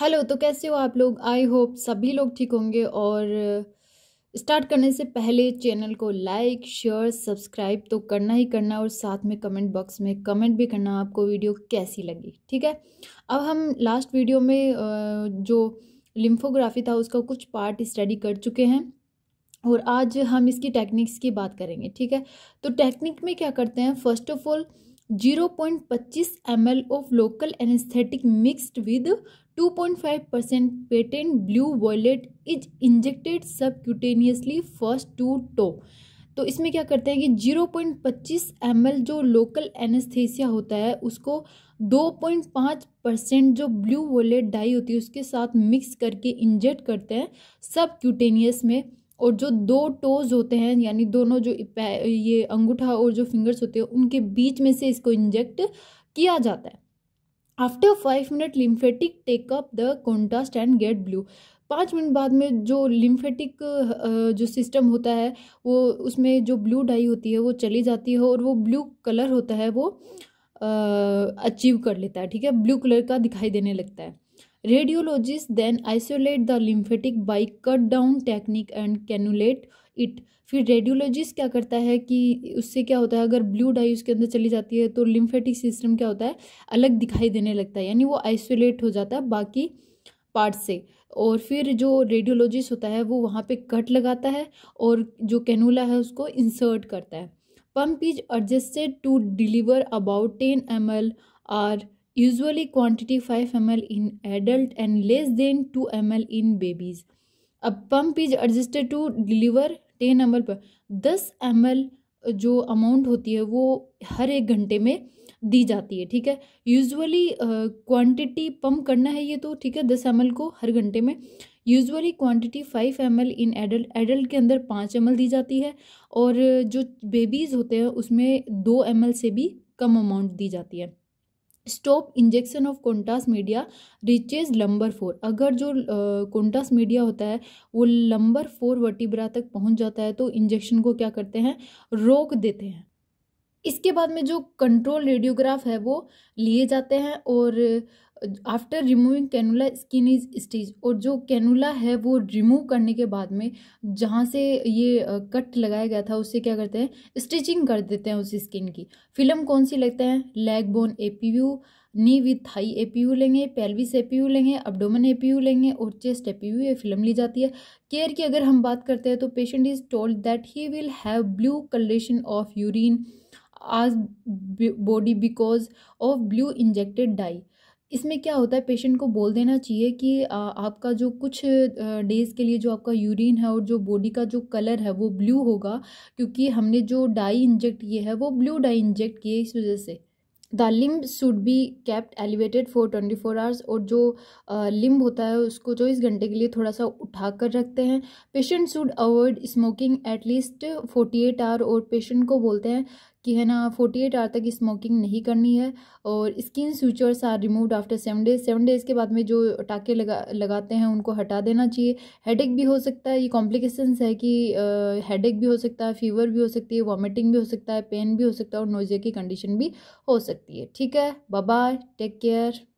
hello तो कैसे हो आप लोग आई होप सभी लोग ठीक होंगे और स्टार्ट करने से पहले चैनल को लाइक शेयर सब्सक्राइब तो करना ही करना और साथ में कमेंट बॉक्स में कमेंट भी करना आपको वीडियो कैसी लगी ठीक है अब हम लास्ट वीडियो में जो लिम्फोग्राफी था उसका कुछ पार्ट स्टडी कर चुके हैं और आज हम इसकी टेक्निक्स की बात करेंगे ठीक है तो टेक्निक में क्या करते हैं first of all zero point पच्चीस M L of local anaesthetic mixed with two point five percent patent blue violet is injected subcutaneously first to to तो इसमें क्या करते हैं कि जीरो पॉइंट पच्चीस एम एल जो लोकल एनेस्थेसिया होता है उसको दो पॉइंट पाँच परसेंट जो ब्लू वॉलेट डाई होती है उसके साथ मिक्स करके इंजेक्ट करते हैं सब क्यूटेनियस में और जो दो टोज़ होते हैं यानी दोनों जो ये अंगूठा और जो फिंगर्स होते हैं उनके बीच में से इसको इंजेक्ट किया जाता है after five minute lymphatic take up the contrast and get blue पाँच मिनट बाद में जो लिम्फेटिक जो सिस्टम होता है वो उसमें जो ब्लू डाई होती है वो चली जाती है और वो ब्लू कलर होता है वो अचीव कर लेता है ठीक है ब्लू कलर का दिखाई देने लगता है radiologist then isolate the lymphatic by cut down technique and cannulate it फिर रेडियोलॉजिस्ट क्या करता है कि उससे क्या होता है अगर ब्लू डाई उसके अंदर चली जाती है तो लिम्फेटिक सिस्टम क्या होता है अलग दिखाई देने लगता है यानी वो आइसोलेट हो जाता है बाकी पार्ट से और फिर जो रेडियोलॉजिस्ट होता है वो वहाँ पे कट लगाता है और जो कैनूला है उसको इंसर्ट करता है pump is adjusted to deliver about ten M L or usually five M L in adult and less than two M L in babies अब pump is adjusted to deliver ten M L पर दस M L जो amount होती है वो हर एक घंटे में दी जाती है ठीक है यूजअली क्वान्टिटी पम्प करना है ये तो ठीक है दस एम एल को हर घंटे में usually quantity five M L in adult adult के अंदर पाँच एम एल दी जाती है और जो बेबीज़ होते हैं उसमें दो एम एल से भी कम अमाउंट दी जाती है stop injection of contrast media reaches lumbar four अगर जो कोंटास मीडिया होता है वो लंबर फोर वर्टिब्रा तक पहुंच जाता है तो इंजेक्शन को क्या करते हैं रोक देते हैं इसके बाद में जो कंट्रोल रेडियोग्राफ है वो लिए जाते हैं और after removing cannula skin is stage और जो कैनुला है वो रिमूव करने के बाद में जहाँ से ये कट लगाया गया था उससे क्या करते हैं स्टिचिंग कर देते हैं उस स्किन की फिल्म कौन सी लगते हैं leg bone A P U knee with high A P U लेंगे पेल्विस ए पी यू लेंगे अबडोमन ए पी यू लेंगे और चेस्ट ए पी यू ये फिल्म ली जाती है केयर की अगर हम बात करते हैं तो patient is told that he will have blue colouration of urine as body because of blue injected dye इसमें क्या होता है पेशेंट को बोल देना चाहिए कि आ, आपका जो कुछ डेज़ के लिए जो आपका यूरिन है और जो बॉडी का जो कलर है वो ब्लू होगा क्योंकि हमने जो डाई इंजेक्ट किए है वो ब्लू डाई इंजेक्ट किए इस वजह से the limb should be kept elevated for twenty four hours और जो लिम्ब होता है उसको चौबीस घंटे के लिए थोड़ा सा उठा कर रखते हैं patient should avoid smoking at least forty eight hour और पेशेंट को बोलते हैं कि है ना फोर्टी एट आवर तक स्मोकिंग नहीं करनी है और skin sutures are removed after seven days seven days के बाद में जो टाके लगा लगाते हैं उनको हटा देना चाहिए हेडेक भी हो सकता है ये कॉम्प्लिकेशंस है कि हेडेक भी हो सकता है फीवर भी हो सकती है वॉमिटिंग भी हो सकता है पेन भी हो सकता है और नोजिया की कंडीशन भी हो सकती है ठीक है बाय टेक केयर